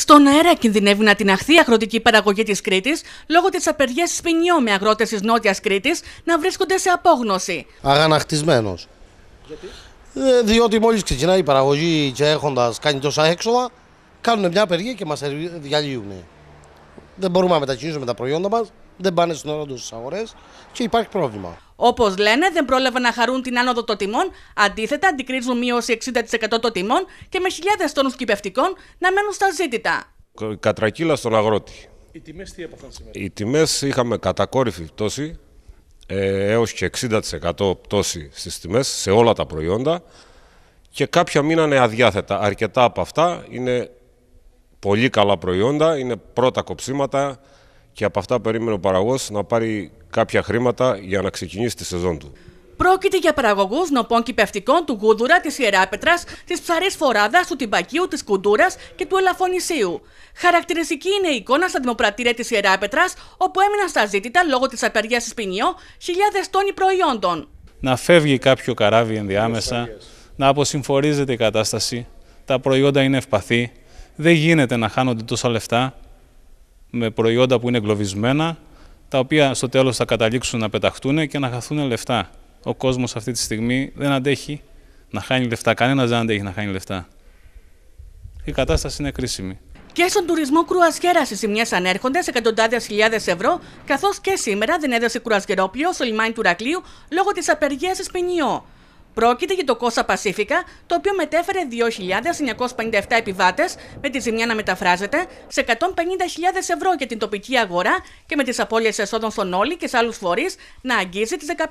Στον αέρα κινδυνεύει να αχθεί η αγροτική παραγωγή της Κρήτης λόγω της απεργίας σπινιό με αγρότες της Νότιας Κρήτης να βρίσκονται σε απόγνωση. Αγαναχτισμένο. Γιατί? Ε, διότι μόλις ξεκινάει η παραγωγή και έχοντας κάνει τόσα έξοδα, κάνουν μια απεργία και μας διαλύουν. Δεν μπορούμε να μετακινήσουμε τα προϊόντα μας δεν πάνε στον ώρα τους στις αγορές και υπάρχει πρόβλημα. Όπως λένε, δεν πρόλαβα να χαρούν την άνοδο των τιμών. Αντίθετα, αντικρίζουν μείωση 60% των τιμών και με χιλιάδες τόνους κυπευτικών να μένουν στα ζήτητα. Κατρακύλα στον αγρότη. Οι τιμές τι έπαθαν σήμερα. Οι τιμές είχαμε κατακόρυφη πτώση ε, έως και 60% πτώση στις τιμές σε όλα τα προϊόντα και κάποια μείνανε αδιάθετα. Αρκετά από αυτά είναι πολύ καλά προϊόντα, είναι πρώτα κοψίματα, και από αυτά περίμενε ο παραγωγός να πάρει κάποια χρήματα για να ξεκινήσει τη σεζόν του. Πρόκειται για παραγωγούς νοπών κυπευτικών του Γούδουρα, της Ιεράπετρας, της Ψαρή Φοράδας, του Τυμπακίου, της Κουντούρας και του Ελαφωνησίου. Χαρακτηριστική είναι η εικόνα στα δημοπρατήρια της Ιεράπετρας, όπου έμειναν στα ζήτητα λόγω της απεργίας τη ποινίο χιλιάδες τόνοι προϊόντων. Να φεύγει κάποιο καράβι ενδιάμεσα, να αποσυμφορίζεται η κατάσταση, τα προϊόντα είναι ευπαθή, δεν γίνεται να χάνονται τόσα λεφτά με προϊόντα που είναι εγκλωβισμένα, τα οποία στο τέλος θα καταλήξουν να πεταχτούν και να χαθούν λεφτά. Ο κόσμος αυτή τη στιγμή δεν αντέχει να χάνει λεφτά. κανένας δεν αντέχει να χάνει λεφτά. Η κατάσταση είναι κρίσιμη. Και στον τουρισμό κρουαζιέρα οι ζημιέ ανέρχονται σε εκατοντάδες χιλιάδες ευρώ, καθώς και σήμερα δεν έδωσε κρουαζιερόπλοιο στο λιμάνι του Ρακλείου λόγω της απεργίας ποινιού. Πρόκειται για το Κόσα Πασίφικα, το οποίο μετέφερε 2.957 επιβάτες, με τη ζημιά να μεταφράζεται, σε 150.000 ευρώ για την τοπική αγορά και με τις απώλειες εσόδων στον Όλη και σε άλλους φορείς να αγγίζει τις 15.000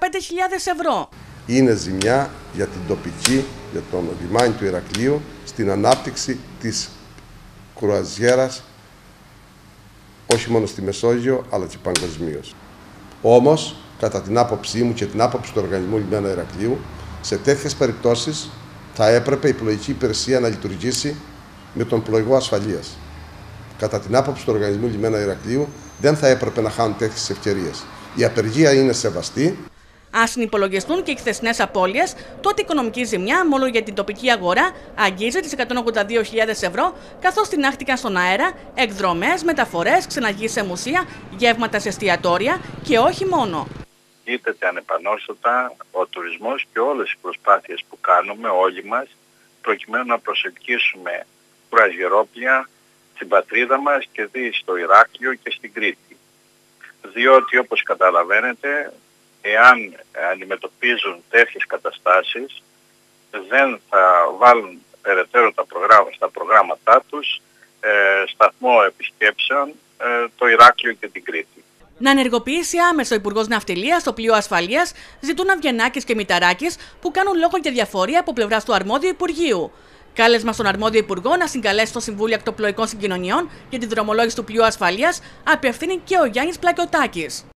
ευρώ. Είναι ζημιά για την τοπική, για τον λιμάνι του Ηρακλείου, στην ανάπτυξη της κρουαζιέρας όχι μόνο στη Μεσόγειο, αλλά και παγκοσμίως. Όμως, κατά την άποψή μου και την άποψη του Οργανισμού Λιμένα Ηρακλείου, σε τέτοιες περιπτώσεις θα έπρεπε η πλοϊκή υπηρεσία να λειτουργήσει με τον πλοηγό ασφαλείας. Κατά την άποψη του Οργανισμού Λιμένα Ηρακλείου, δεν θα έπρεπε να χάνουν τέτοιες ευκαιρίες. Η απεργία είναι σεβαστή. Αν συνυπολογιστούν και οι χθεσινές απώλειες, τότε η οικονομική ζημιά, μόνο για την τοπική αγορά, αγγίζει τις 182.000 ευρώ, καθώς τεινάχτηκαν στον αέρα εκδρομές, μεταφορές, ξεναγή σε μουσεία, γεύματα σε εστιατόρια και όχι μόνο τα ανεπανόρθωτα ο τουρισμός και όλες οι προσπάθειες που κάνουμε όλοι μας προκειμένου να προσελκύσουμε κουραζιερόπλια στην πατρίδα μας και δει στο Ηράκλειο και στην Κρήτη. Διότι όπως καταλαβαίνετε εάν αντιμετωπίζουν τέτοιες καταστάσεις δεν θα βάλουν περαιτέρω τα προγράμματα, στα προγράμματά τους ε, σταθμό επισκέψεων ε, το Ηράκλειο και την Κρήτη να ενεργοποιήσει άμεσα ο Υπουργός Ναυτιλίας το πλοίο Ασφαλείας, ζητούν Αυγενάκη και Μηταράκη που κάνουν λόγο για διαφορία από πλευράς του αρμόδιου Υπουργείου. Κάλεσμα στον αρμόδιο Υπουργό να συγκαλέσει το Συμβούλιο Ακτοπλοϊκών Συγκοινωνιών για τη δρομολόγηση του πλοίου Ασφαλείας απευθύνει και ο Γιάννης Πλακιωτάκης.